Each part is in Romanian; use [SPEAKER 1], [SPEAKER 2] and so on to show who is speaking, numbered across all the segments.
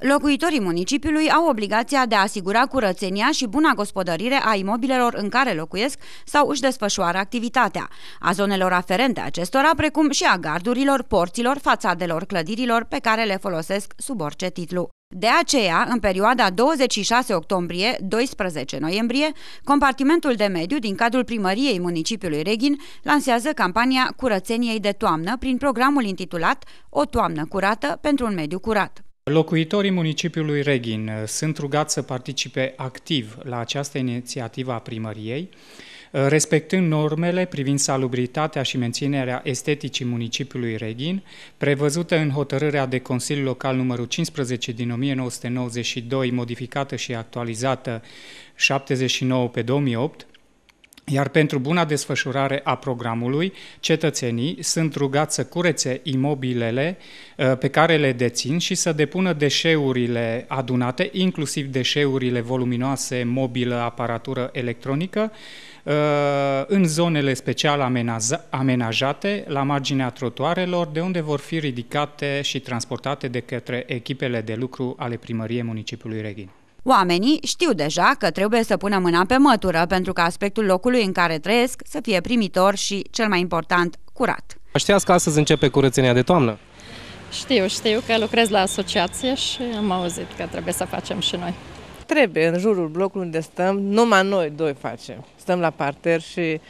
[SPEAKER 1] Locuitorii municipiului au obligația de a asigura curățenia și buna gospodărire a imobilelor în care locuiesc sau își desfășoară activitatea, a zonelor aferente acestora, precum și a gardurilor, porților, fațadelor clădirilor pe care le folosesc sub orice titlu. De aceea, în perioada 26 octombrie-12 noiembrie, compartimentul de mediu din cadrul primăriei municipiului Reghin lansează campania curățeniei de toamnă prin programul intitulat O toamnă curată pentru un mediu curat.
[SPEAKER 2] Locuitorii municipiului Reghin uh, sunt rugați să participe activ la această inițiativă a primăriei, uh, respectând normele privind salubritatea și menținerea esteticii municipiului Reghin, prevăzută în hotărârea de Consiliu Local numărul 15 din 1992, modificată și actualizată 79 pe 2008, iar pentru buna desfășurare a programului, cetățenii sunt rugați să curețe imobilele uh, pe care le dețin și să depună deșeurile adunate, inclusiv deșeurile voluminoase, mobilă, aparatură electronică, uh, în zonele special amenajate, la marginea trotuarelor, de unde vor fi ridicate și transportate de către echipele de lucru ale primăriei municipiului Reghin.
[SPEAKER 1] Oamenii știu deja că trebuie să pună mâna pe mătură pentru ca aspectul locului în care trăiesc să fie primitor și, cel mai important, curat.
[SPEAKER 2] Știați că astăzi începe curățenia de toamnă?
[SPEAKER 1] Știu, știu că lucrez la asociație și
[SPEAKER 2] am auzit că trebuie să facem și noi. Trebuie, în jurul blocului unde stăm, numai noi doi facem. Stăm la parter și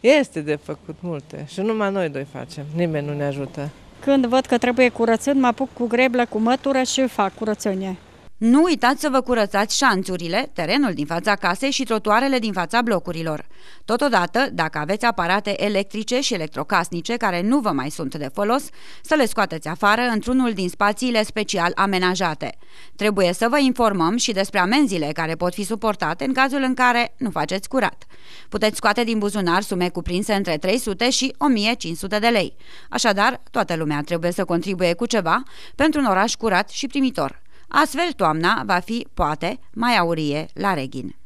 [SPEAKER 2] este de făcut multe și numai noi doi facem, nimeni nu ne ajută.
[SPEAKER 1] Când văd că trebuie curățit, mă apuc cu greblă, cu mătură și fac curățenie. Nu uitați să vă curățați șanțurile, terenul din fața casei și trotuarele din fața blocurilor. Totodată, dacă aveți aparate electrice și electrocasnice care nu vă mai sunt de folos, să le scoateți afară într-unul din spațiile special amenajate. Trebuie să vă informăm și despre amenziile care pot fi suportate în cazul în care nu faceți curat. Puteți scoate din buzunar sume cuprinse între 300 și 1500 de lei. Așadar, toată lumea trebuie să contribuie cu ceva pentru un oraș curat și primitor. Astfel, toamna va fi, poate, mai aurie la Reghin.